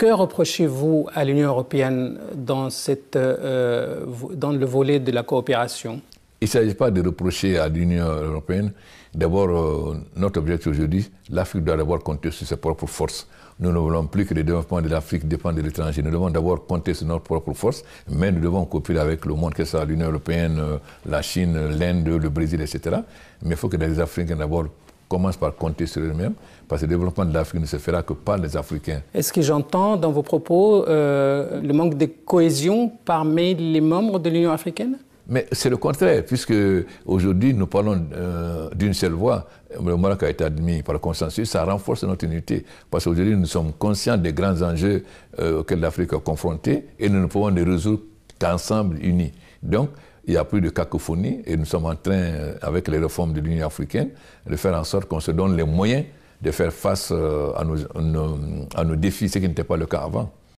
Que reprochez-vous à l'Union européenne dans, euh, le volet de la coopération Il ne s'agit pas de reprocher à l'Union européenne. D'abord, euh, notre objectif aujourd'hui, l'Afrique doit d'abord compter sur ses propres forces. Nous ne voulons plus que le développement de l'Afrique dépende de l'étranger. Nous devons d'abord compter sur notre propre force, mais nous devons coopérer avec le monde, que ce soit l'Union européenne, euh, la Chine, l'Inde, le Brésil, etc. Mais il faut que les Africains d'abord Commence par compter sur eux-mêmes, parce que le développement de l'Afrique ne se fera que par les Africains. Est-ce que j'entends dans vos propos euh, le manque de cohésion parmi les membres de l'Union africaine mais c'est le contraire, puisque aujourd'hui nous parlons euh, d'une seule voix. Le Maroc a été admis par le consensus, ça renforce notre unité. Parce qu'aujourd'hui nous sommes conscients des grands enjeux euh, auxquels l'Afrique est confrontée et nous ne pouvons les résoudre qu'ensemble, unis. Donc, il n'y a plus de cacophonie et nous sommes en train, euh, avec les réformes de l'Union africaine, de faire en sorte qu'on se donne les moyens de faire face euh, à nos, défis, ce qui n'était pas le cas avant.